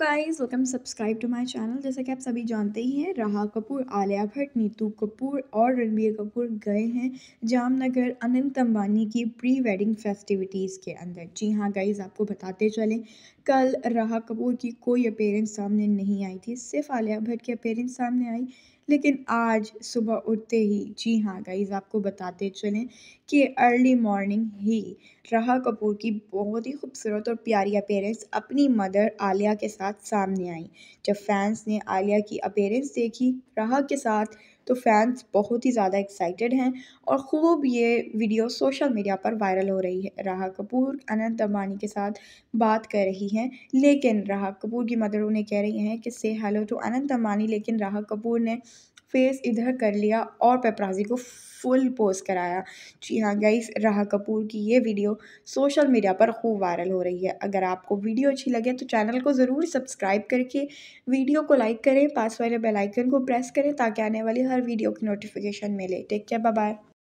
guys welcome subscribe to my channel जैसा कि आप सभी जानते ही हैं राहा कपूर आलिया भट्ट नीतू कपूर और रणबीर कपूर गए हैं जामनगर अनंत अंबानी की प्री वेडिंग फेस्टिविटीज़ के अंदर जी हाँ गाइस आपको बताते चलें कल राहा कपूर की कोई अपेरेंस सामने नहीं आई थी सिर्फ आलिया भट्ट की अपेरेंस सामने आई लेकिन आज सुबह उठते ही जी हाँ गाइज़ आपको बताते चलें कि अर्ली मॉर्निंग ही रहा कपूर की बहुत ही खूबसूरत और प्यारी अपेरेंस अपनी मदर आलिया के साथ सामने आई जब फैंस ने आलिया की अपेरेंस देखी रहा के साथ तो फैंस बहुत ही ज़्यादा एक्साइटेड हैं और खूब ये वीडियो सोशल मीडिया पर वायरल हो रही है राहा कपूर अनंत अंबानी के साथ बात कर रही हैं लेकिन राहा कपूर की मदर उन्हें कह रही हैं कि से हेलो टू अनंत अंबानी लेकिन राहा कपूर ने फेस इधर कर लिया और पेपराजी को फुल पोज कराया जी हाँ गाइस राह कपूर की ये वीडियो सोशल मीडिया पर खूब वायरल हो रही है अगर आपको वीडियो अच्छी लगे तो चैनल को ज़रूर सब्सक्राइब करके वीडियो को लाइक करें पास वाले बेल आइकन को प्रेस करें ताकि आने वाली हर वीडियो की नोटिफिकेशन मिले टेक केयर बाय